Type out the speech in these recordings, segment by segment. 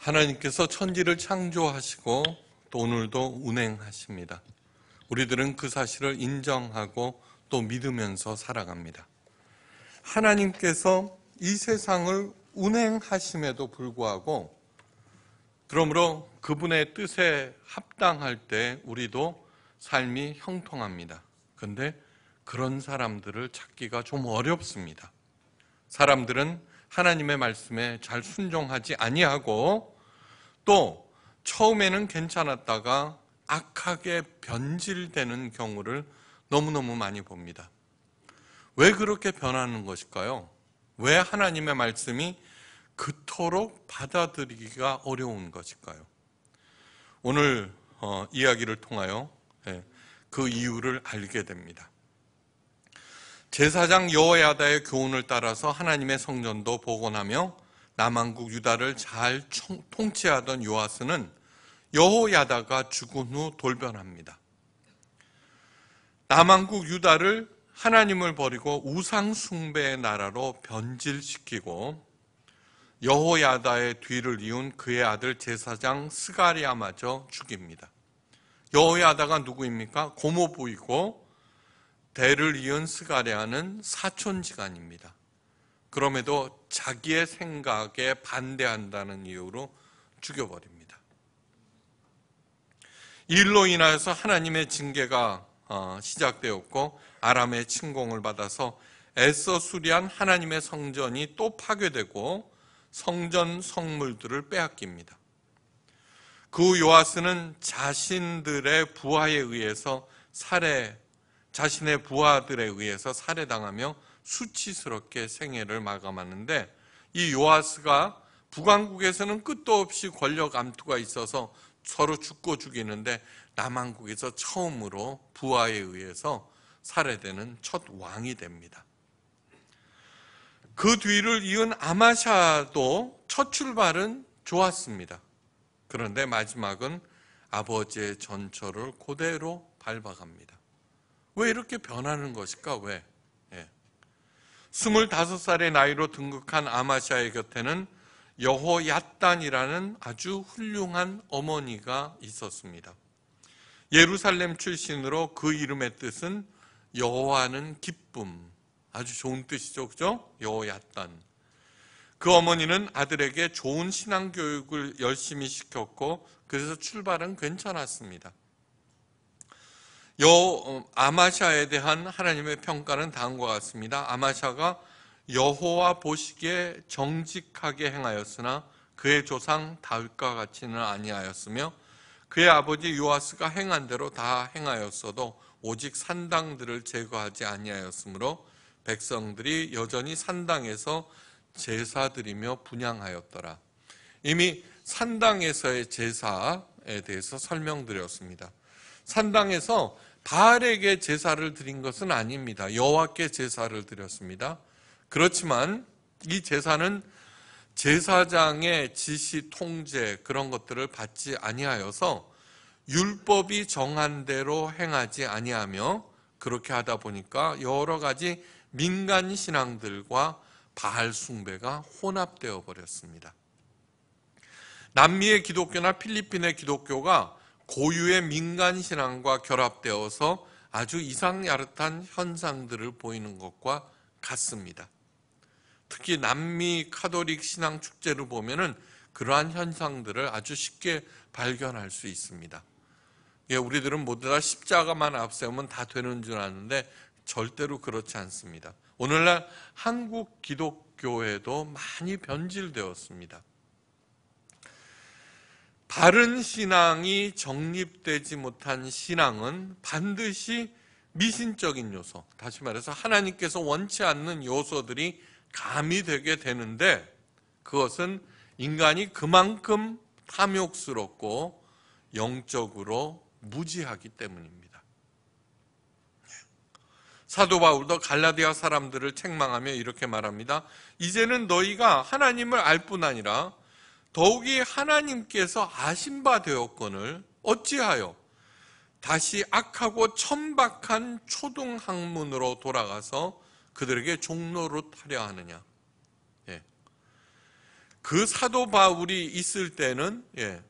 하나님께서 천지를 창조하시고 또 오늘도 운행하십니다. 우리들은 그 사실을 인정하고 또 믿으면서 살아갑니다. 하나님께서 이 세상을 운행하심에도 불구하고 그러므로 그분의 뜻에 합당할 때 우리도 삶이 형통합니다. 그런데 그런 사람들을 찾기가 좀 어렵습니다. 사람들은 하나님의 말씀에 잘 순종하지 아니하고 또 처음에는 괜찮았다가 악하게 변질되는 경우를 너무너무 많이 봅니다. 왜 그렇게 변하는 것일까요? 왜 하나님의 말씀이 그토록 받아들이기가 어려운 것일까요? 오늘 어, 이야기를 통하여 예, 그 이유를 알게 됩니다. 제사장 여호야다의 교훈을 따라서 하나님의 성전도 복원하며 남한국 유다를 잘 통치하던 요아스는 여호야다가 죽은 후 돌변합니다. 남한국 유다를 하나님을 버리고 우상 숭배의 나라로 변질시키고 여호야다의 뒤를 이은 그의 아들 제사장 스가리아마저 죽입니다. 여호야다가 누구입니까? 고모부이고 대를 이은 스가랴는 사촌지간입니다. 그럼에도 자기의 생각에 반대한다는 이유로 죽여버립니다. 일로 인하여서 하나님의 징계가 어, 시작되었고 아람의 침공을 받아서 애써 수리한 하나님의 성전이 또 파괴되고 성전 성물들을 빼앗깁니다. 그 요아스는 자신들의 부하에 의해서 살해 자신의 부하들에 의해서 살해당하며 수치스럽게 생애를 마감하는데 이 요아스가 북왕국에서는 끝도 없이 권력 암투가 있어서 서로 죽고 죽이는데 남한국에서 처음으로 부하에 의해서 살해되는 첫 왕이 됩니다. 그 뒤를 이은 아마샤도 첫 출발은 좋았습니다. 그런데 마지막은 아버지의 전철을 그대로 밟아갑니다. 왜 이렇게 변하는 것일까? 왜? 예. 25살의 나이로 등극한 아마시아의 곁에는 여호야단이라는 아주 훌륭한 어머니가 있었습니다. 예루살렘 출신으로 그 이름의 뜻은 여호와는 기쁨. 아주 좋은 뜻이죠. 그죠? 여호야단. 그 어머니는 아들에게 좋은 신앙 교육을 열심히 시켰고 그래서 출발은 괜찮았습니다. 요 어, 아마샤에 대한 하나님의 평가는 다음과 같습니다. 아마샤가 여호와 보시기에 정직하게 행하였으나 그의 조상 다윗과 같이는 아니하였으며 그의 아버지 요아스가 행한 대로 다 행하였어도 오직 산당들을 제거하지 아니하였으므로 백성들이 여전히 산당에서 제사드리며 분양하였더라. 이미 산당에서의 제사에 대해서 설명드렸습니다. 산당에서 바알에게 제사를 드린 것은 아닙니다. 여호와께 제사를 드렸습니다. 그렇지만 이 제사는 제사장의 지시 통제 그런 것들을 받지 아니하여서 율법이 정한 대로 행하지 아니하며 그렇게 하다 보니까 여러 가지 민간 신앙들과 바알 숭배가 혼합되어 버렸습니다. 남미의 기독교나 필리핀의 기독교가 고유의 민간 신앙과 결합되어서 아주 이상야릇한 현상들을 보이는 것과 같습니다. 특히 남미 카도릭 신앙 축제를 보면은 그러한 현상들을 아주 쉽게 발견할 수 있습니다. 예, 우리들은 모두 다 십자가만 앞세우면 다 되는 줄 아는데 절대로 그렇지 않습니다. 오늘날 한국 기독교회도 많이 변질되었습니다. 바른 신앙이 정립되지 못한 신앙은 반드시 미신적인 요소, 다시 말해서 하나님께서 원치 않는 요소들이 가미되게 되는데 그것은 인간이 그만큼 탐욕스럽고 영적으로 무지하기 때문입니다. 사도 바울도 갈라디아 사람들을 책망하며 이렇게 말합니다. 이제는 너희가 하나님을 알 뿐 아니라 더욱이 하나님께서 아신 바 되었건을 어찌하여 다시 악하고 천박한 초등 학문으로 돌아가서 그들에게 종로로 타려 하느냐. 예. 그 사도 바울이 있을 때는 예.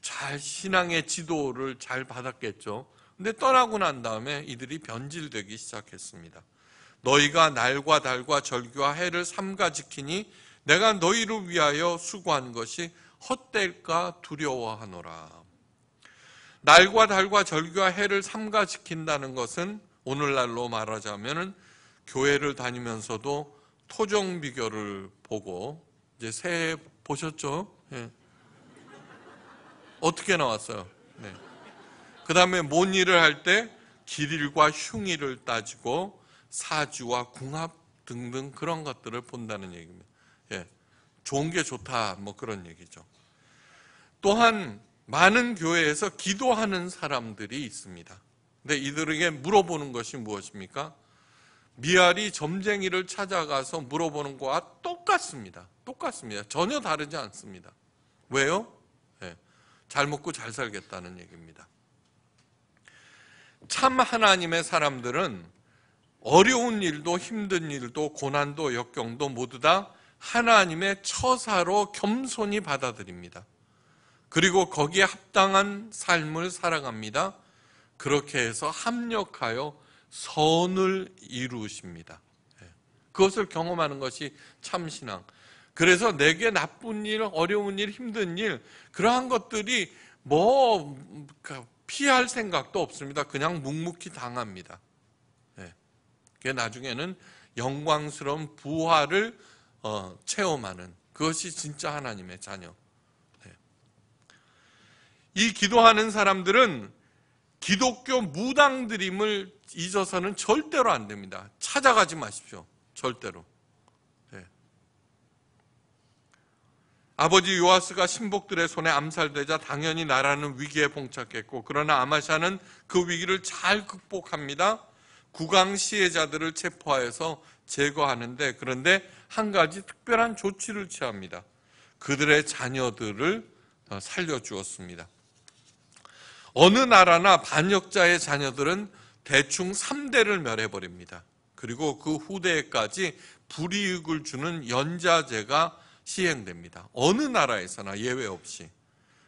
잘 신앙의 지도를 잘 받았겠죠. 근데 떠나고 난 다음에 이들이 변질되기 시작했습니다. 너희가 날과 달과 절규와 해를 삼가 지키니 내가 너희를 위하여 수고한 것이 헛될까 두려워하노라. 날과 달과 절기와 해를 삼가 지킨다는 것은 오늘날로 말하자면 교회를 다니면서도 토종 비교를 보고 이제 새해 보셨죠? 네. 어떻게 나왔어요? 네. 그 다음에 뭔 일을 할 때 길일과 흉일을 따지고 사주와 궁합 등등 그런 것들을 본다는 얘기입니다. 좋은 게 좋다 뭐 그런 얘기죠. 또한 많은 교회에서 기도하는 사람들이 있습니다. 근데 이들에게 물어보는 것이 무엇입니까? 미아리 점쟁이를 찾아가서 물어보는 거와 똑같습니다. 똑같습니다. 전혀 다르지 않습니다. 왜요? 네. 잘 먹고 잘 살겠다는 얘기입니다. 참 하나님의 사람들은 어려운 일도 힘든 일도 고난도 역경도 모두 다 하나님의 처사로 겸손히 받아들입니다. 그리고 거기에 합당한 삶을 살아갑니다. 그렇게 해서 합력하여 선을 이루십니다. 예. 그것을 경험하는 것이 참신앙. 그래서 내게 나쁜 일, 어려운 일, 힘든 일, 그러한 것들이 뭐 그러니까 피할 생각도 없습니다. 그냥 묵묵히 당합니다. 그 나중에는 영광스러운 부활을 어, 체험하는 그것이 진짜 하나님의 자녀. 네. 이 기도하는 사람들은 기독교 무당들임을 잊어서는 절대로 안 됩니다. 찾아가지 마십시오. 절대로. 네. 아버지 요아스가 신복들의 손에 암살되자 당연히 나라는 위기에 봉착했고 그러나 아마샤는 그 위기를 잘 극복합니다. 구강 시해자들을 체포하여서 제거하는데 그런데 한 가지 특별한 조치를 취합니다. 그들의 자녀들을 어, 살려주었습니다. 어느 나라나 반역자의 자녀들은 대충 3대를 멸해버립니다. 그리고 그후대까지 불이익을 주는 연자제가 시행됩니다. 어느 나라에서나 예외 없이.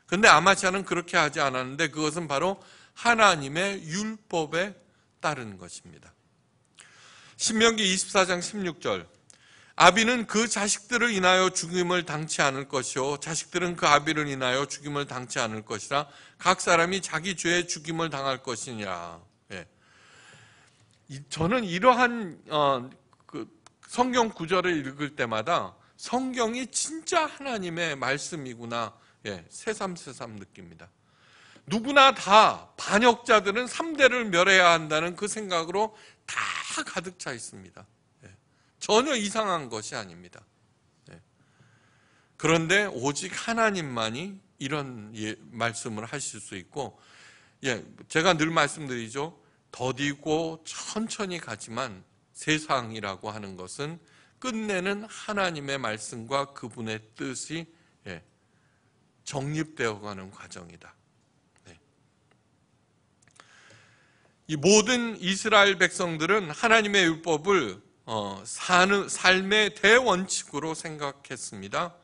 그런데 아마시아는 그렇게 하지 않았는데 그것은 바로 하나님의 율법에 따르는 것입니다. 신명기 24장 16절 아비는 그 자식들을 인하여 죽임을 당치 않을 것이요 자식들은 그 아비를 인하여 죽임을 당치 않을 것이라 각 사람이 자기 죄에 죽임을 당할 것이니라. 예. 저는 이러한 어, 그 성경 구절을 읽을 때마다 성경이 진짜 하나님의 말씀이구나 예, 새삼새삼 느낍니다. 누구나 다 반역자들은 3대를 멸해야 한다는 그 생각으로 다 가득 차 있습니다. 예. 전혀 이상한 것이 아닙니다. 예. 그런데 오직 하나님만이 이런 예, 말씀을 하실 수 있고, 예, 제가 늘 말씀드리죠. 더디고 천천히 가지만 세상이라고 하는 것은 끝내는 하나님의 말씀과 그분의 뜻이 정립되어 가는 과정이다. 이 모든 이스라엘 백성들은 하나님의 율법을 어, 사는 삶의 대원칙으로 생각했습니다.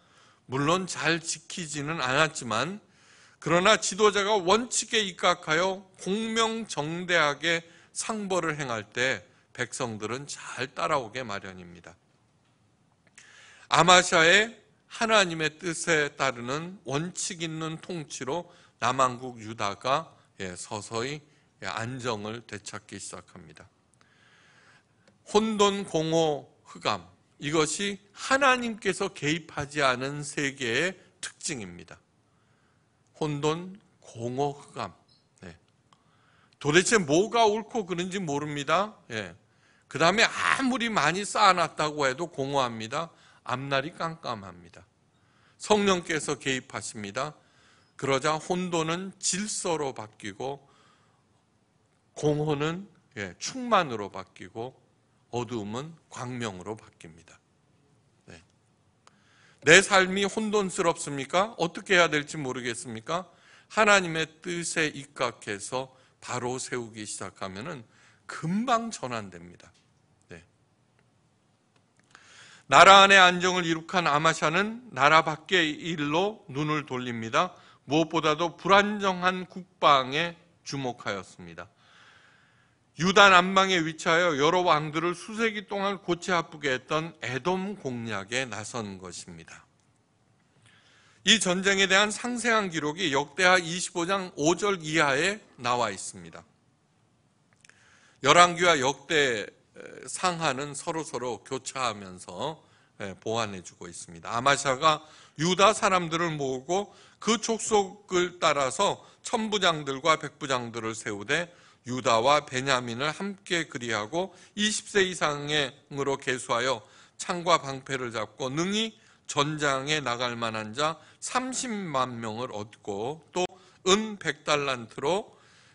물론 잘 지키지는 않았지만 그러나 지도자가 원칙에 입각하여 공명정대하게 상벌을 행할 때 백성들은 잘 따라오게 마련입니다. 아마샤의 하나님의 뜻에 따르는 원칙 있는 통치로 남한국 유다가 예, 서서히 예, 안정을 되찾기 시작합니다. 혼돈, 공허, 흑암 이것이 하나님께서 개입하지 않은 세계의 특징입니다. 혼돈, 공허, 흑암 네. 도대체 뭐가 옳고 그런지 모릅니다. 예. 그 다음에 아무리 많이 쌓아놨다고 해도 공허합니다. 앞날이 깜깜합니다. 성령께서 개입하십니다. 그러자 혼돈은 질서로 바뀌고 공허는 예, 충만으로 바뀌고 어두움은 광명으로 바뀝니다. 네. 내 삶이 혼돈스럽습니까? 어떻게 해야 될지 모르겠습니까? 하나님의 뜻에 입각해서 바로 세우기 시작하면 금방 전환됩니다. 네. 나라 안의 안정을 이룩한 아마샤는 나라 밖의 일로 눈을 돌립니다. 무엇보다도 불안정한 국방에 주목하였습니다. 유다 남방에 위치하여 여러 왕들을 수세기 동안 고치 아프게 했던 에돔 공략에 나선 것입니다. 이 전쟁에 대한 상세한 기록이 역대하 25장 5절 이하에 나와 있습니다. 열왕기와 역대 상하는 서로서로 교차하면서 보완해주고 있습니다. 아마샤가 유다 사람들을 모으고 그 족속을 따라서 천부장들과 백부장들을 세우되 유다와 베냐민을 함께 그리하고 20세 이상으로 계수하여 창과 방패를 잡고 능히 전장에 나갈 만한 자 30만 명을 얻고 또 은 100달란트로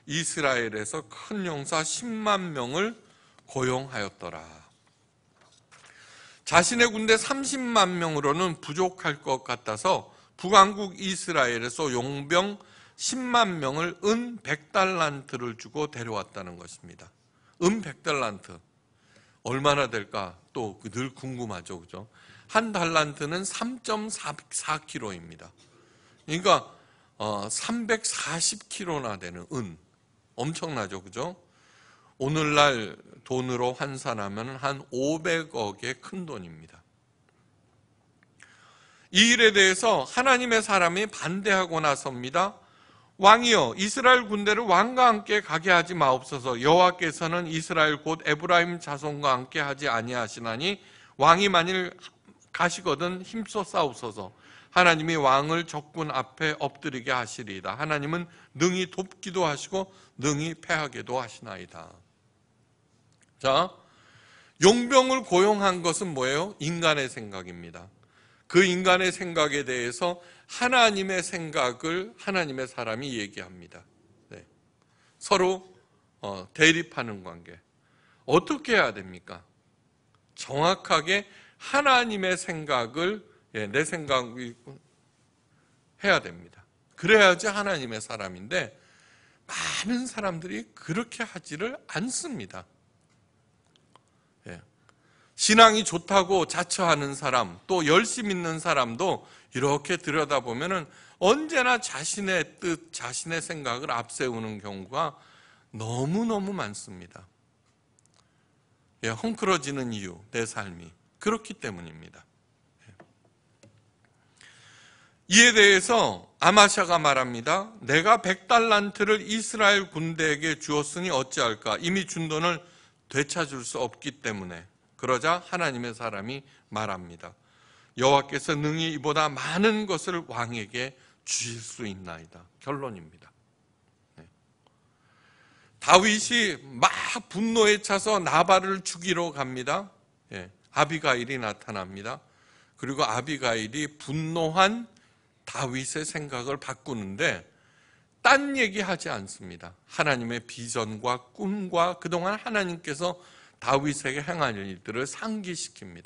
이스라엘에서 큰 용사 10만 명을 고용하였더라. 자신의 군대 30만 명으로는 부족할 것 같아서 북왕국 이스라엘에서 용병 10만 명을 은 100달란트를 주고 데려왔다는 것입니다. 은 100달란트. 얼마나 될까? 또 늘 궁금하죠. 그죠? 한 달란트는 3.4kg입니다. 그러니까 340kg나 어, 되는 은. 엄청나죠. 그죠? 오늘날 돈으로 환산하면 한 500억의 큰 돈입니다. 이 일에 대해서 하나님의 사람이 반대하고 나섭니다. 왕이여 이스라엘 군대를 왕과 함께 가게 하지 마옵소서 여호와께서는 이스라엘 곧 에브라임 자손과 함께 하지 아니하시나니 왕이 만일 가시거든 힘써 싸우소서 하나님이 왕을 적군 앞에 엎드리게 하시리이다 하나님은 능히 돕기도 하시고 능히 패하게도 하시나이다 자 용병을 고용한 것은 뭐예요? 인간의 생각입니다 그 인간의 생각에 대해서 하나님의 생각을 하나님의 사람이 얘기합니다. 네. 서로 어, 대립하는 관계. 어떻게 해야 됩니까? 정확하게 하나님의 생각을 예, 내 생각이 해야 됩니다. 그래야지 하나님의 사람인데 많은 사람들이 그렇게 하지를 않습니다. 예. 신앙이 좋다고 자처하는 사람, 또 열심 있는 사람도 이렇게 들여다보면 언제나 자신의 뜻, 자신의 생각을 앞세우는 경우가 너무너무 많습니다. 예, 헝클어지는 이유, 내 삶이. 그렇기 때문입니다. 예. 이에 대해서 아마샤가 말합니다. 내가 백달란트를 이스라엘 군대에게 주었으니 어찌할까? 이미 준 돈을 되찾을 수 없기 때문에. 그러자 하나님의 사람이 말합니다. 여호와께서 능히 이보다 많은 것을 왕에게 주실 수 있나이다. 결론입니다. 네. 다윗이 막 분노에 차서 나발을 죽이러 갑니다. 네. 아비가일이 나타납니다. 그리고 아비가일이 분노한 다윗의 생각을 바꾸는데 딴 얘기하지 않습니다. 하나님의 비전과 꿈과 그동안 하나님께서 다윗에게 행한 일들을 상기시킵니다.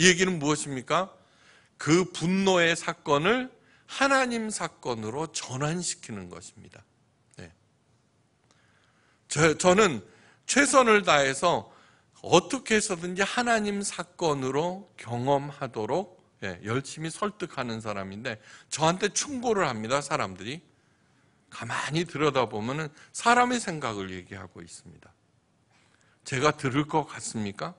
이 얘기는 무엇입니까? 그 분노의 사건을 하나님 사건으로 전환시키는 것입니다. 네. 저, 저는 최선을 다해서 어떻게 해서든지 하나님 사건으로 경험하도록 예, 열심히 설득하는 사람인데 저한테 충고를 합니다. 사람들이 가만히 들여다보면 사람의 생각을 얘기하고 있습니다. 제가 들을 것 같습니까?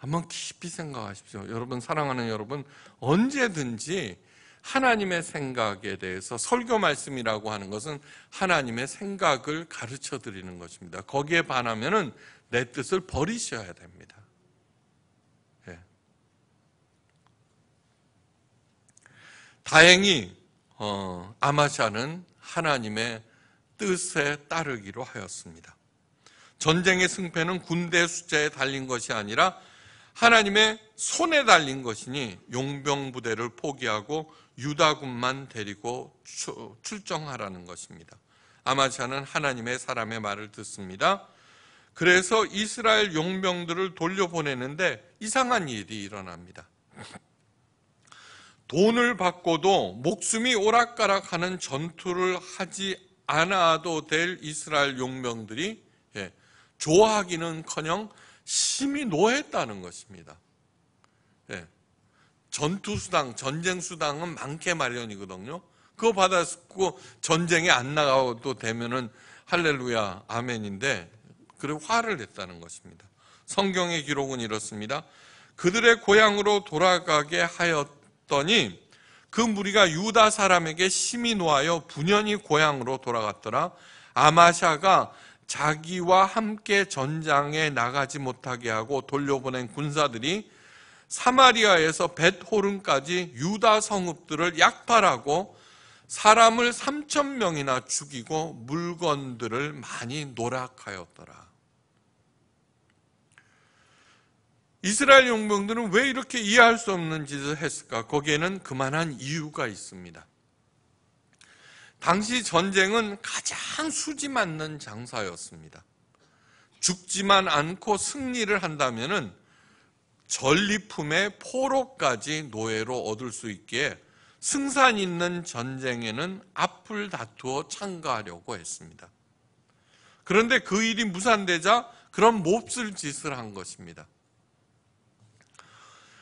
한번 깊이 생각하십시오. 여러분 사랑하는 여러분 언제든지 하나님의 생각에 대해서 설교 말씀이라고 하는 것은 하나님의 생각을 가르쳐 드리는 것입니다. 거기에 반하면은 내 뜻을 버리셔야 됩니다. 예. 다행히 어, 아마샤는 하나님의 뜻에 따르기로 하였습니다. 전쟁의 승패는 군대 숫자에 달린 것이 아니라 하나님의 손에 달린 것이니 용병부대를 포기하고 유다군만 데리고 출정하라는 것입니다. 아마샤는 하나님의 사람의 말을 듣습니다. 그래서 이스라엘 용병들을 돌려보내는데 이상한 일이 일어납니다. 돈을 받고도 목숨이 오락가락하는 전투를 하지 않아도 될 이스라엘 용병들이 예, 좋아하기는커녕 심히 노했다는 것입니다. 예. 전투수당, 전쟁수당은 많게 마련이거든요. 그거 받았고 전쟁에 안 나가도 되면은 할렐루야, 아멘인데, 그리고 화를 냈다는 것입니다. 성경의 기록은 이렇습니다. 그들의 고향으로 돌아가게 하였더니 그 무리가 유다 사람에게 심히 놓아여 분연히 고향으로 돌아갔더라. 아마샤가 자기와 함께 전장에 나가지 못하게 하고 돌려보낸 군사들이 사마리아에서 벳호름까지 유다 성읍들을 약탈하고 사람을 3천 명이나 죽이고 물건들을 많이 노락하였더라. 이스라엘 용병들은 왜 이렇게 이해할 수 없는 짓을 했을까? 거기에는 그만한 이유가 있습니다. 당시 전쟁은 가장 수지 맞는 장사였습니다. 죽지만 않고 승리를 한다면 전리품의 포로까지 노예로 얻을 수 있기에 승산 있는 전쟁에는 앞을 다투어 참가하려고 했습니다. 그런데 그 일이 무산되자 그런 몹쓸 짓을 한 것입니다.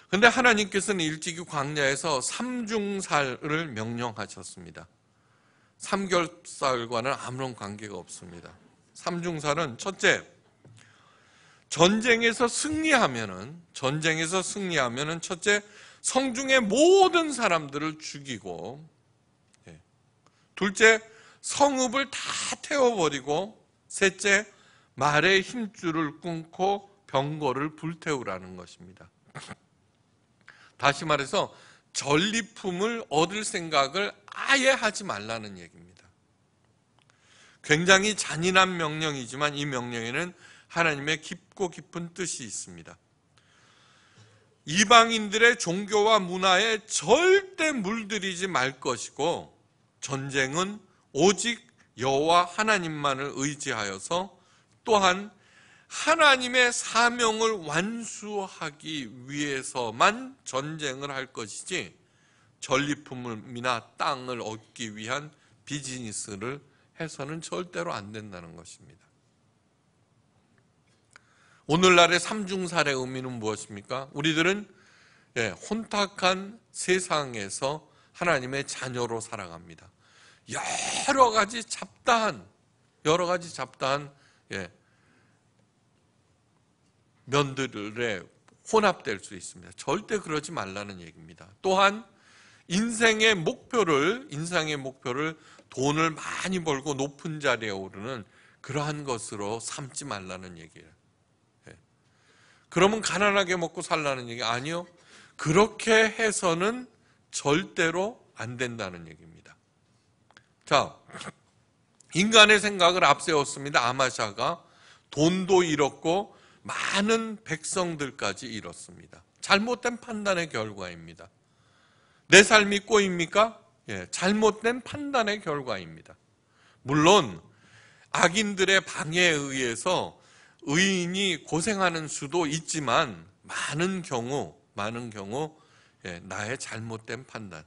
그런데 하나님께서는 일찍이 광야에서 삼중살을 명령하셨습니다. 삼겹살과는 아무런 관계가 없습니다. 삼중사는 첫째, 전쟁에서 승리하면은 전쟁에서 승리하면은 첫째 성중의 모든 사람들을 죽이고 예. 둘째 성읍을 다 태워버리고 셋째 말의 힘줄을 끊고 병거를 불태우라는 것입니다. 다시 말해서 전리품을 얻을 생각을 아예 하지 말라는 얘기입니다. 굉장히 잔인한 명령이지만 이 명령에는 하나님의 깊고 깊은 뜻이 있습니다. 이방인들의 종교와 문화에 절대 물들이지 말 것이고 전쟁은 오직 여호와 하나님만을 의지하여서 또한 하나님의 사명을 완수하기 위해서만 전쟁을 할 것이지 전리품이나 땅을 얻기 위한 비즈니스를 해서는 절대로 안 된다는 것입니다. 오늘날의 삼중살의 의미는 무엇입니까? 우리들은 예, 혼탁한 세상에서 하나님의 자녀로 살아갑니다. 여러 가지 잡다한 여러 가지 잡다한 예, 면들에 혼합될 수 있습니다. 절대 그러지 말라는 얘기입니다. 또한 인생의 목표를 인생의 목표를 돈을 많이 벌고 높은 자리에 오르는 그러한 것으로 삼지 말라는 얘기예요. 예. 그러면 가난하게 먹고 살라는 얘기 아니요. 그렇게 해서는 절대로 안 된다는 얘기입니다. 자, 인간의 생각을 앞세웠습니다. 아마샤가 돈도 잃었고 많은 백성들까지 잃었습니다 잘못된 판단의 결과입니다. 내 삶이 꼬입니까? 예, 잘못된 판단의 결과입니다. 물론 악인들의 방해에 의해서 의인이 고생하는 수도 있지만 많은 경우 많은 경우 예, 나의 잘못된 판단.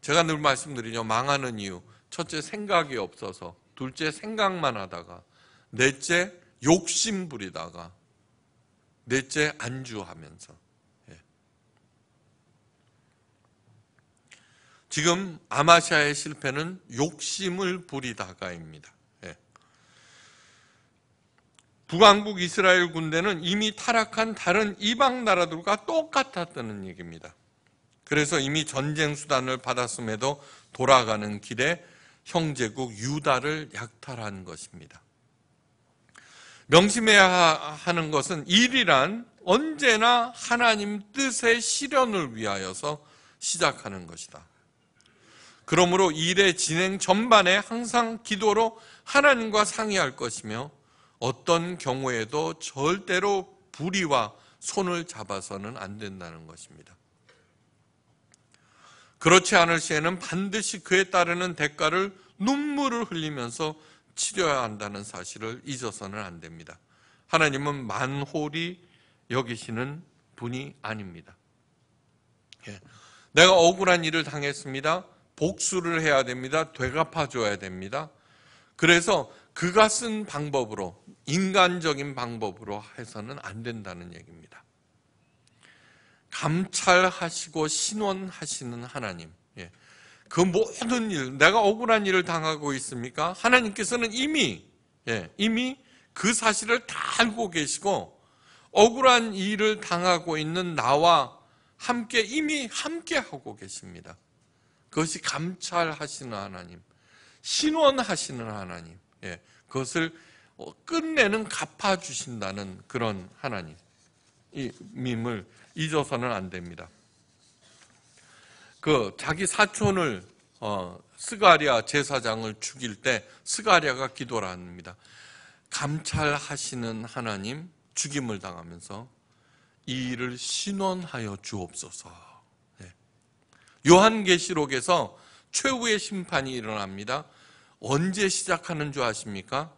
제가 늘 말씀드리죠. 망하는 이유. 첫째 생각이 없어서, 둘째 생각만 하다가, 넷째 욕심 부리다가, 넷째 안주하면서 예. 지금 아마샤의 실패는 욕심을 부리다가입니다. 예. 북왕국 이스라엘 군대는 이미 타락한 다른 이방 나라들과 똑같았다는 얘기입니다. 그래서 이미 전쟁 수단을 받았음에도 돌아가는 길에 형제국 유다를 약탈한 것입니다. 명심해야 하는 것은 일이란 언제나 하나님 뜻의 실현을 위하여서 시작하는 것이다. 그러므로 일의 진행 전반에 항상 기도로 하나님과 상의할 것이며 어떤 경우에도 절대로 불의와 손을 잡아서는 안 된다는 것입니다. 그렇지 않을 시에는 반드시 그에 따르는 대가를 눈물을 흘리면서 치료해야 한다는 사실을 잊어서는 안 됩니다. 하나님은 만홀이 여기시는 분이 아닙니다. 예. 내가 억울한 일을 당했습니다. 복수를 해야 됩니다. 되갚아줘야 됩니다. 그래서 그가 쓴 방법으로, 인간적인 방법으로 해서는 안 된다는 얘기입니다. 감찰하시고 신원하시는 하나님. 예. 그 모든 일, 내가 억울한 일을 당하고 있습니까? 하나님께서는 이미, 예, 이미 그 사실을 다 알고 계시고, 억울한 일을 당하고 있는 나와 함께, 이미 함께 하고 계십니다. 그것이 감찰하시는 하나님, 신원하시는 하나님, 예, 그것을 끝내는 갚아주신다는 그런 하나님임을 잊어서는 안 됩니다. 그 자기 사촌을 어, 스가리아 제사장을 죽일 때 스가리아가 기도를 합니다. 감찰하시는 하나님 죽임을 당하면서 이 일을 신원하여 주옵소서. 네. 요한계시록에서 최후의 심판이 일어납니다. 언제 시작하는 줄 아십니까?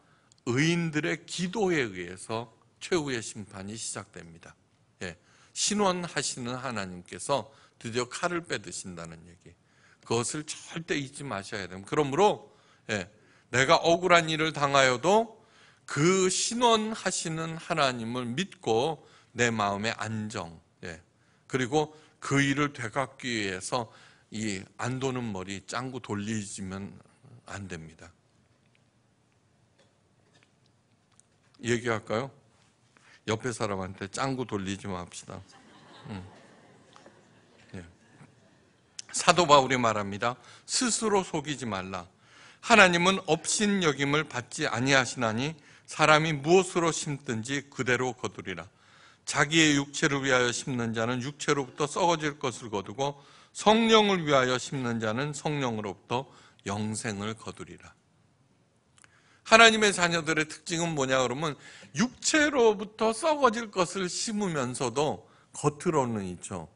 의인들의 기도에 의해서 최후의 심판이 시작됩니다. 예. 신원하시는 하나님께서 드디어 칼을 빼드신다는 얘기. 그것을 절대 잊지 마셔야 됩니다. 그러므로 예, 내가 억울한 일을 당하여도 그 신원하시는 하나님을 믿고 내 마음의 안정, 예, 그리고 그 일을 되갚기 위해서 이 안 도는 머리 짱구 돌리지면 안 됩니다. 얘기할까요? 옆에 사람한테 짱구 돌리지 맙시다. 응. 음. 사도 바울이 말합니다. 스스로 속이지 말라. 하나님은 업신 여김을 받지 아니하시나니 사람이 무엇으로 심든지 그대로 거두리라. 자기의 육체를 위하여 심는 자는 육체로부터 썩어질 것을 거두고 성령을 위하여 심는 자는 성령으로부터 영생을 거두리라. 하나님의 자녀들의 특징은 뭐냐 그러면 육체로부터 썩어질 것을 심으면서도 겉으로는 있죠.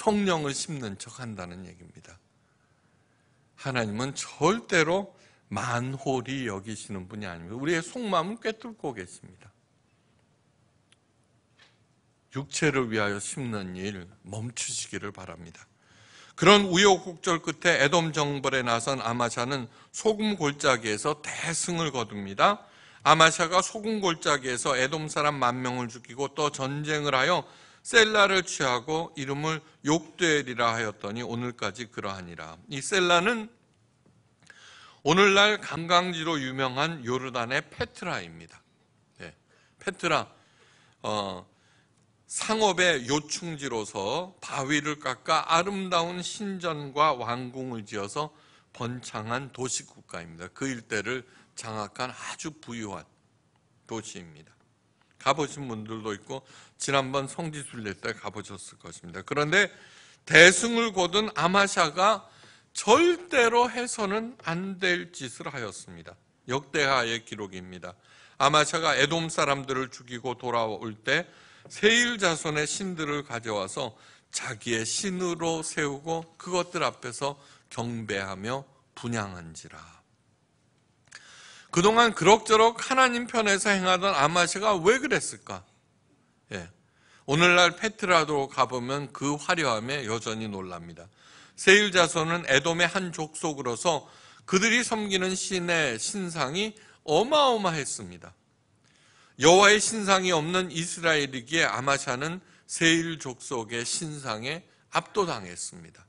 성령을 심는 척 한다는 얘기입니다. 하나님은 절대로 만홀이 여기시는 분이 아닙니다. 우리의 속마음은 꿰뚫고 계십니다. 육체를 위하여 심는 일 멈추시기를 바랍니다. 그런 우여곡절 끝에 에돔 정벌에 나선 아마샤는 소금 골짜기에서 대승을 거둡니다. 아마샤가 소금 골짜기에서 에돔 사람 만 명을 죽이고 또 전쟁을 하여 셀라를 취하고 이름을 욕되리라 하였더니 오늘까지 그러하니라. 이 셀라는 오늘날 관광지로 유명한 요르단의 페트라입니다. 네, 페트라 어, 상업의 요충지로서 바위를 깎아 아름다운 신전과 왕궁을 지어서 번창한 도시 국가입니다. 그 일대를 장악한 아주 부유한 도시입니다. 가보신 분들도 있고 지난번 성지순례 때 가보셨을 것입니다. 그런데 대승을 거둔 아마샤가 절대로 해서는 안 될 짓을 하였습니다. 역대하의 기록입니다. 아마샤가 에돔 사람들을 죽이고 돌아올 때 세일 자손의 신들을 가져와서 자기의 신으로 세우고 그것들 앞에서 경배하며 분양한지라. 그동안 그럭저럭 하나님 편에서 행하던 아마샤가 왜 그랬을까? 예. 오늘날 페트라도 가보면 그 화려함에 여전히 놀랍니다. 세일 자손은 에돔의 한 족속으로서 그들이 섬기는 신의 신상이 어마어마했습니다. 여호와의 신상이 없는 이스라엘이기에 아마샤는 세일 족속의 신상에 압도당했습니다.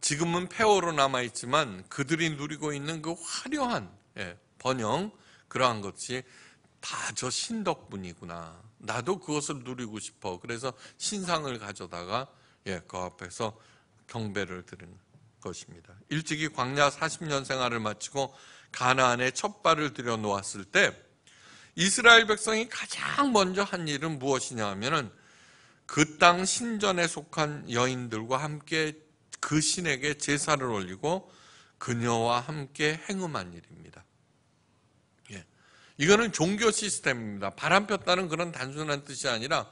지금은 폐허로 남아 있지만 그들이 누리고 있는 그 화려한 예, 번영 그러한 것이 다저신 덕분이구나. 나도 그것을 누리고 싶어. 그래서 신상을 가져다가 예, 그 앞에서 경배를 드린 것입니다. 일찍이 광야 40년 생활을 마치고 가나안에 첫 발을 들여 놓았을 때 이스라엘 백성이 가장 먼저 한 일은 무엇이냐 하면은 그 땅 신전에 속한 여인들과 함께 그 신에게 제사를 올리고 그녀와 함께 행음한 일입니다. 이거는 종교 시스템입니다. 바람 폈다는 그런 단순한 뜻이 아니라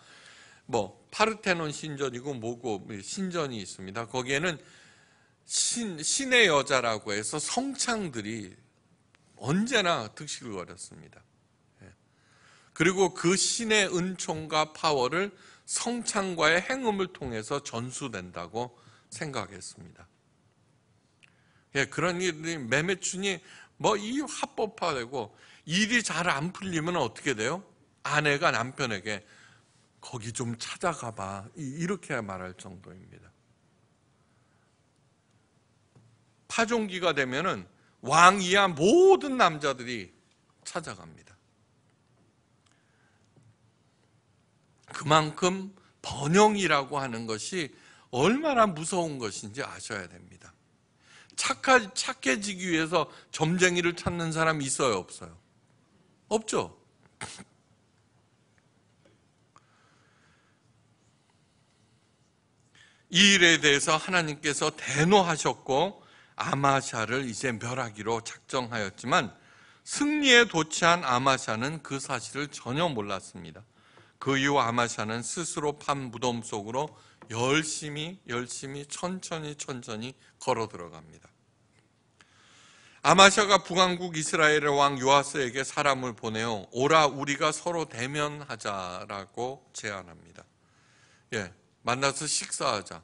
뭐 파르테논 신전이고 뭐고 뭐 신전이 있습니다. 거기에는 신, 신의 여자라고 해서 성창들이 언제나 득식을 거렸습니다. 예. 그리고 그 신의 은총과 파워를 성창과의 행음을 통해서 전수된다고 생각했습니다. 예, 그런 일이 매매춘이 뭐 이 합법화되고 일이 잘 안 풀리면 어떻게 돼요? 아내가 남편에게 거기 좀 찾아가 봐. 이렇게 말할 정도입니다. 파종기가 되면은 왕 이하 모든 남자들이 찾아갑니다. 그만큼 번영이라고 하는 것이 얼마나 무서운 것인지 아셔야 됩니다. 착하, 착해지기 위해서 점쟁이를 찾는 사람이 있어요, 없어요? 없죠. 이 일에 대해서 하나님께서 대노하셨고 아마샤를 이제 멸하기로 작정하였지만 승리에 도취한 아마샤는 그 사실을 전혀 몰랐습니다. 그 이후 아마샤는 스스로 판 무덤 속으로 열심히 열심히 천천히 천천히 걸어 들어갑니다. 아마샤가 북왕국 이스라엘의 왕요하스에게 사람을 보내어 오라 우리가 서로 대면하자라고 제안합니다. 예, 만나서 식사하자.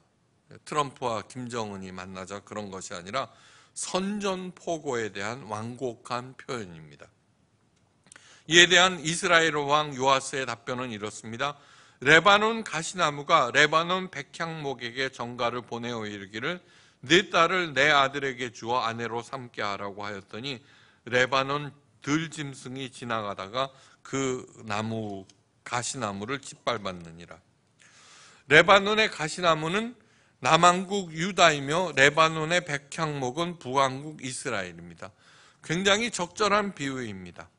트럼프와 김정은이 만나자 그런 것이 아니라 선전포고에 대한 완곡한 표현입니다. 이에 대한 이스라엘 왕요하스의 답변은 이렇습니다. 레바논 가시나무가 레바논 백향목에게 정가를 보내어 이르기를 네 딸을 내 아들에게 주어 아내로 삼게 하라고 하였더니 레바논 들짐승이 지나가다가 그 나무 가시나무를 짓밟았느니라. 레바논의 가시나무는 남한국 유다이며 레바논의 백향목은 북한국 이스라엘입니다. 굉장히 적절한 비유입니다.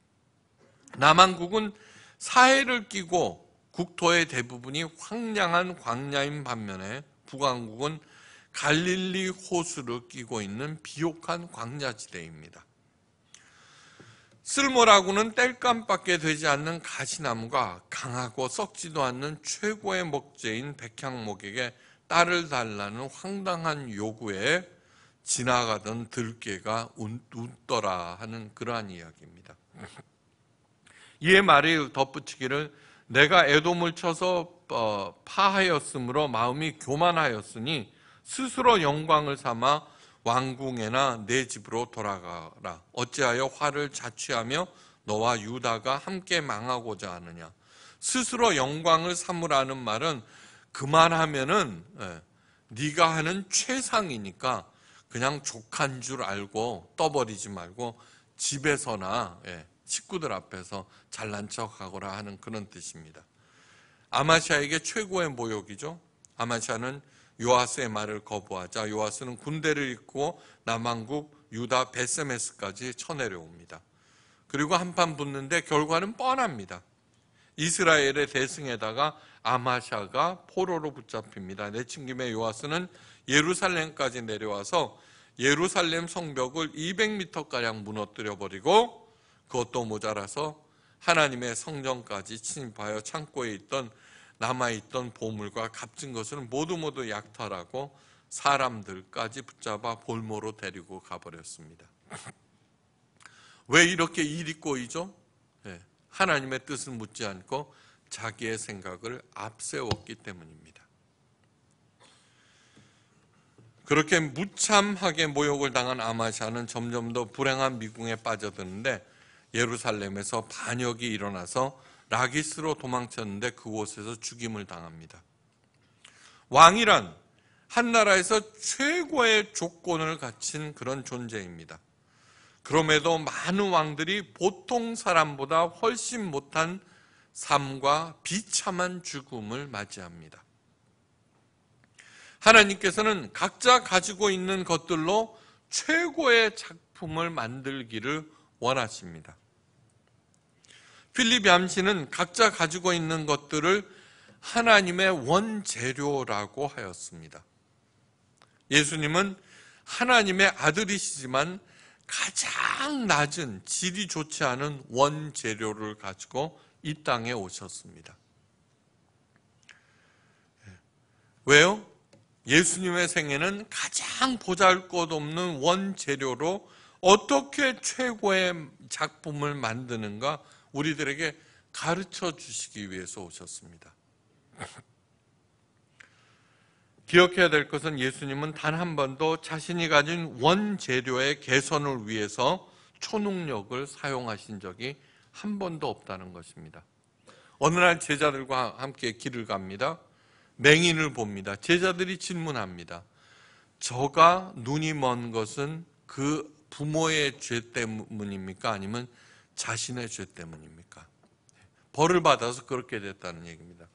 남한국은 사해를 끼고 국토의 대부분이 황량한 광야인 반면에 북한국은 갈릴리 호수를 끼고 있는 비옥한 광야지대입니다. 쓸모라고는 땔감밖에 되지 않는 가시나무가 강하고 썩지도 않는 최고의 목재인 백향목에게 딸을 달라는 황당한 요구에 지나가던 들개가 웃더라 하는 그러한 이야기입니다. 이에 말이 덧붙이기를 내가 애돔을 쳐서 어, 파하였으므로 마음이 교만하였으니 스스로 영광을 삼아 왕궁에나 내 집으로 돌아가라. 어찌하여 화를 자취하며 너와 유다가 함께 망하고자 하느냐. 스스로 영광을 삼으라는 말은 그만하면은 예, 네가 하는 최상이니까 그냥 족한 줄 알고 떠버리지 말고 집에서나 예, 식구들 앞에서 잘난 척하거라 하는 그런 뜻입니다. 아마시아에게 최고의 모욕이죠. 아마시아는 요아스의 말을 거부하자 요아스는 군대를 잇고 남한국 유다 베세메스까지 쳐내려옵니다. 그리고 한판 붙는데 결과는 뻔합니다. 이스라엘의 대승에다가 아마샤가 포로로 붙잡힙니다. 내친김에 요아스는 예루살렘까지 내려와서 예루살렘 성벽을 200m가량 무너뜨려 버리고 그것도 모자라서 하나님의 성전까지 침입하여 창고에 있던 남아있던 보물과 값진 것을 모두 모두 약탈하고 사람들까지 붙잡아 볼모로 데리고 가버렸습니다. 왜 이렇게 일이 꼬이죠? 예, 하나님의 뜻을 묻지 않고 자기의 생각을 앞세웠기 때문입니다. 그렇게 무참하게 모욕을 당한 아마샤는 점점 더 불행한 미궁에 빠져드는데 예루살렘에서 반역이 일어나서 라기스로 도망쳤는데 그곳에서 죽임을 당합니다. 왕이란 한 나라에서 최고의 조건을 갖춘 그런 존재입니다. 그럼에도 많은 왕들이 보통 사람보다 훨씬 못한 삶과 비참한 죽음을 맞이합니다. 하나님께서는 각자 가지고 있는 것들로 최고의 작품을 만들기를 원하십니다. 필립 얌신은 각자 가지고 있는 것들을 하나님의 원재료라고 하였습니다. 예수님은 하나님의 아들이시지만 가장 낮은 질이 좋지 않은 원재료를 가지고 이 땅에 오셨습니다. 예. 왜요? 예수님의 생애는 가장 보잘 것 없는 원재료로 어떻게 최고의 작품을 만드는가 우리들에게 가르쳐 주시기 위해서 오셨습니다. 기억해야 될 것은 예수님은 단 한 번도 자신이 가진 원재료의 개선을 위해서 초능력을 사용하신 적이 한 번도 없다는 것입니다. 어느 날 제자들과 함께 길을 갑니다. 맹인을 봅니다. 제자들이 질문합니다. 저가 눈이 먼 것은 그 부모의 죄 때문입니까? 아니면 자신의 죄 때문입니까? 벌을 받아서 그렇게 됐다는 얘기입니다.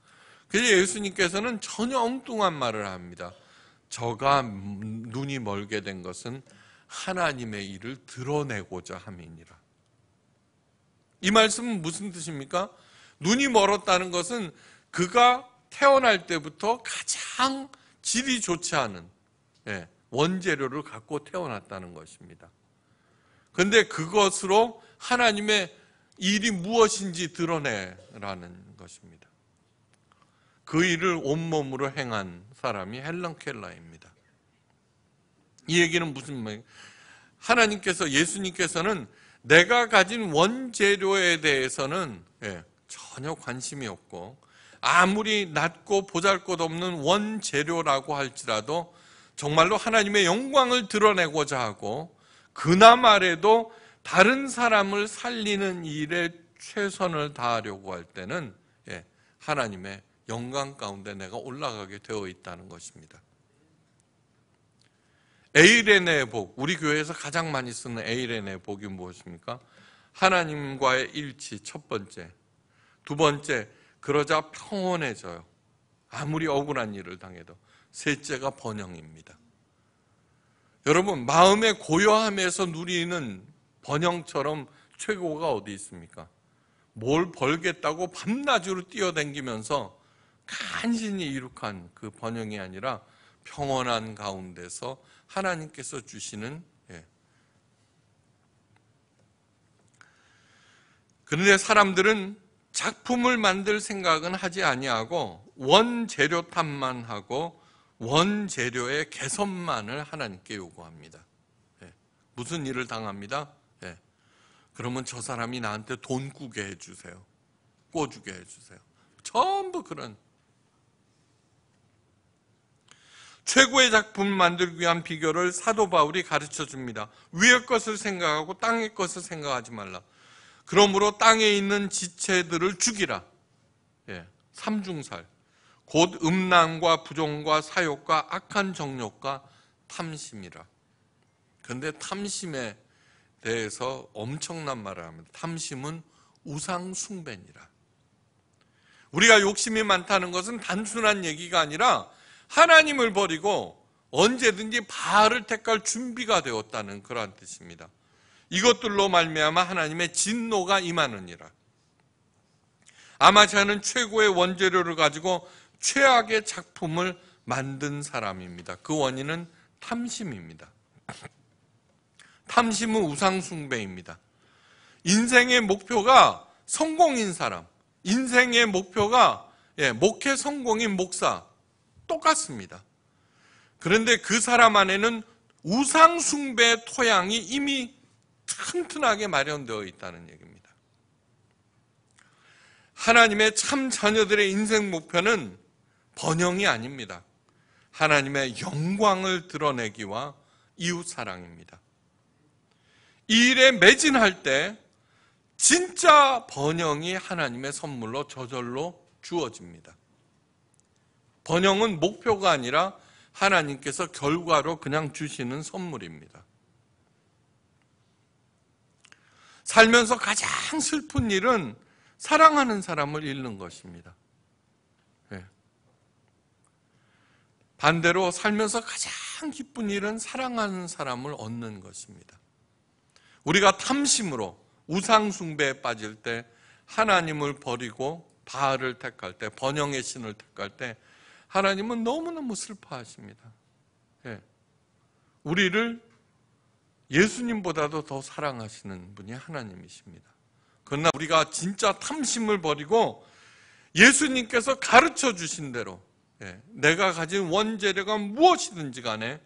그래서 예수님께서는 전혀 엉뚱한 말을 합니다. 저가 눈이 멀게 된 것은 하나님의 일을 드러내고자 함이니라. 이 말씀은 무슨 뜻입니까? 눈이 멀었다는 것은 그가 태어날 때부터 가장 질이 좋지 않은 예, 원재료를 갖고 태어났다는 것입니다. 그데 그것으로 하나님의 일이 무엇인지 드러내라는 것입니다. 그 일을 온몸으로 행한 사람이 헬런 켈라입니다. 이 얘기는 무슨 말이에요? 하나님께서 예수님께서는 내가 가진 원재료에 대해서는 예, 전혀 관심이 없고 아무리 낮고 보잘것없는 원재료라고 할지라도 정말로 하나님의 영광을 드러내고자 하고 그나마라도 다른 사람을 살리는 일에 최선을 다하려고 할 때는 예, 하나님의 영광 가운데 내가 올라가게 되어 있다는 것입니다. 에이레네의 복, 우리 교회에서 가장 많이 쓰는 에이레네의 복이 무엇입니까? 하나님과의 일치 첫 번째, 두 번째 그러자 평온해져요. 아무리 억울한 일을 당해도 셋째가 번영입니다. 여러분 마음의 고요함에서 누리는 번영처럼 최고가 어디 있습니까? 뭘 벌겠다고 밤낮으로 뛰어댕기면서 간신히 이룩한 그 번영이 아니라 평온한 가운데서 하나님께서 주시는 예. 그런데 사람들은 작품을 만들 생각은 하지 아니하고 원재료 탐만 하고 원재료의 개선만을 하나님께 요구합니다. 예. 무슨 일을 당합니다? 그러면 저 사람이 나한테 돈 꾸게 해주세요. 꿔주게 해주세요. 전부 그런. 최고의 작품 만들기 위한 비결을 사도 바울이 가르쳐 줍니다. 위의 것을 생각하고 땅의 것을 생각하지 말라. 그러므로 땅에 있는 지체들을 죽이라. 예, 삼중살. 곧 음란과 부정과 사욕과 악한 정욕과 탐심이라. 근데 탐심의 대해서 엄청난 말을 합니다. 탐심은 우상숭배니라. 우리가 욕심이 많다는 것은 단순한 얘기가 아니라 하나님을 버리고 언제든지 바알을 택할 준비가 되었다는 그러한 뜻입니다. 이것들로 말미암아 하나님의 진노가 임하느니라. 아마샤는 최고의 원재료를 가지고 최악의 작품을 만든 사람입니다. 그 원인은 탐심입니다. 탐심은 우상숭배입니다. 인생의 목표가 성공인 사람, 인생의 목표가 예, 목회 성공인 목사 똑같습니다. 그런데 그 사람 안에는 우상숭배 토양이 이미 튼튼하게 마련되어 있다는 얘기입니다. 하나님의 참 자녀들의 인생 목표는 번영이 아닙니다. 하나님의 영광을 드러내기와 이웃 사랑입니다. 이 일에 매진할 때 진짜 번영이 하나님의 선물로 저절로 주어집니다. 번영은 목표가 아니라 하나님께서 결과로 그냥 주시는 선물입니다. 살면서 가장 슬픈 일은 사랑하는 사람을 잃는 것입니다. 예. 반대로 살면서 가장 기쁜 일은 사랑하는 사람을 얻는 것입니다. 우리가 탐심으로 우상숭배에 빠질 때 하나님을 버리고 바알을 택할 때 번영의 신을 택할 때 하나님은 너무너무 슬퍼하십니다. 예. 우리를 예수님보다도 더 사랑하시는 분이 하나님이십니다. 그러나 우리가 진짜 탐심을 버리고 예수님께서 가르쳐 주신 대로 예. 내가 가진 원재료가 무엇이든지 간에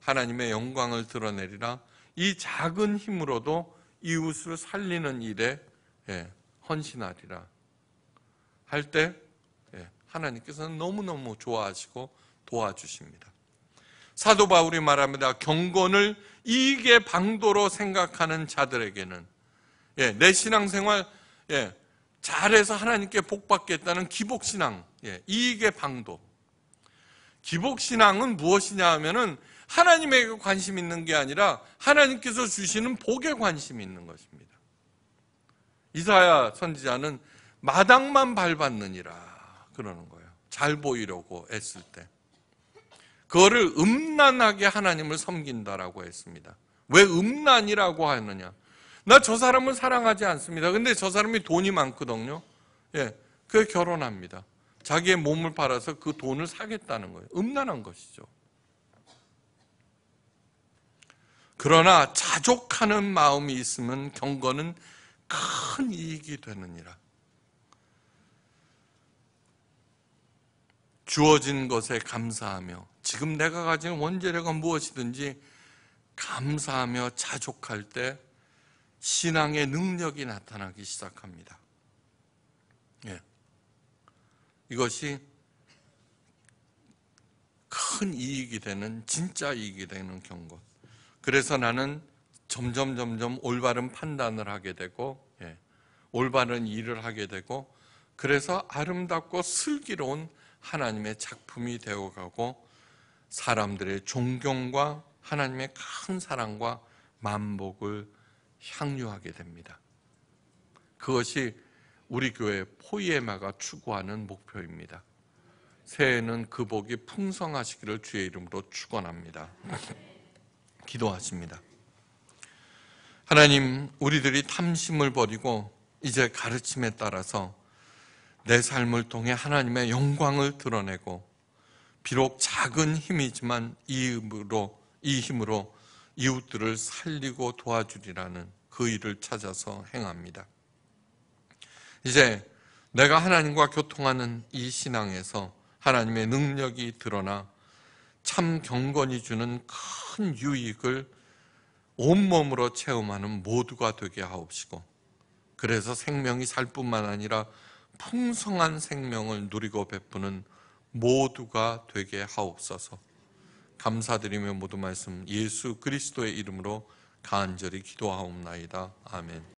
하나님의 영광을 드러내리라 이 작은 힘으로도 이웃을 살리는 일에 예, 헌신하리라 할때 예, 하나님께서는 너무너무 좋아하시고 도와주십니다. 사도 바울이 말합니다. 경건을 이익의 방도로 생각하는 자들에게는 예, 내 신앙생활 잘해서 하나님께 복받겠다는 기복신앙, 이익의 방도. 기복신앙은 무엇이냐 하면은 하나님에게 그 관심 있는 게 아니라 하나님께서 주시는 복에 관심이 있는 것입니다. 이사야 선지자는 마당만 밟았느니라 그러는 거예요. 잘 보이려고 애쓸 때. 그거를 음란하게 하나님을 섬긴다라고 했습니다. 왜 음란이라고 하느냐? 나 저 사람을 사랑하지 않습니다. 근데 저 사람이 돈이 많거든요. 예. 그 결혼합니다. 자기의 몸을 팔아서 그 돈을 사겠다는 거예요. 음란한 것이죠. 그러나 자족하는 마음이 있으면 경건은 큰 이익이 되느니라. 주어진 것에 감사하며 지금 내가 가진 원재료가 무엇이든지 감사하며 자족할 때 신앙의 능력이 나타나기 시작합니다. 예. 이것이 큰 이익이 되는 진짜 이익이 되는 경건. 그래서 나는 점점 점점 올바른 판단을 하게 되고 예, 올바른 일을 하게 되고 그래서 아름답고 슬기로운 하나님의 작품이 되어가고 사람들의 존경과 하나님의 큰 사랑과 만복을 향유하게 됩니다. 그것이 우리 교회 포이에마가 추구하는 목표입니다. 새해에는 그 복이 풍성하시기를 주의 이름으로 축원합니다. 기도하십니다. 하나님, 우리들이 탐심을 버리고 이제 가르침에 따라서 내 삶을 통해 하나님의 영광을 드러내고 비록 작은 힘이지만 이 힘으로 이 힘으로 이웃들을 살리고 도와주리라는 그 일을 찾아서 행합니다. 이제 내가 하나님과 교통하는 이 신앙에서 하나님의 능력이 드러나 참 경건이 주는 큰 유익을 온몸으로 체험하는 모두가 되게 하옵시고 그래서 생명이 살 뿐만 아니라 풍성한 생명을 누리고 베푸는 모두가 되게 하옵소서 감사드리며 모든 말씀 예수 그리스도의 이름으로 간절히 기도하옵나이다. 아멘.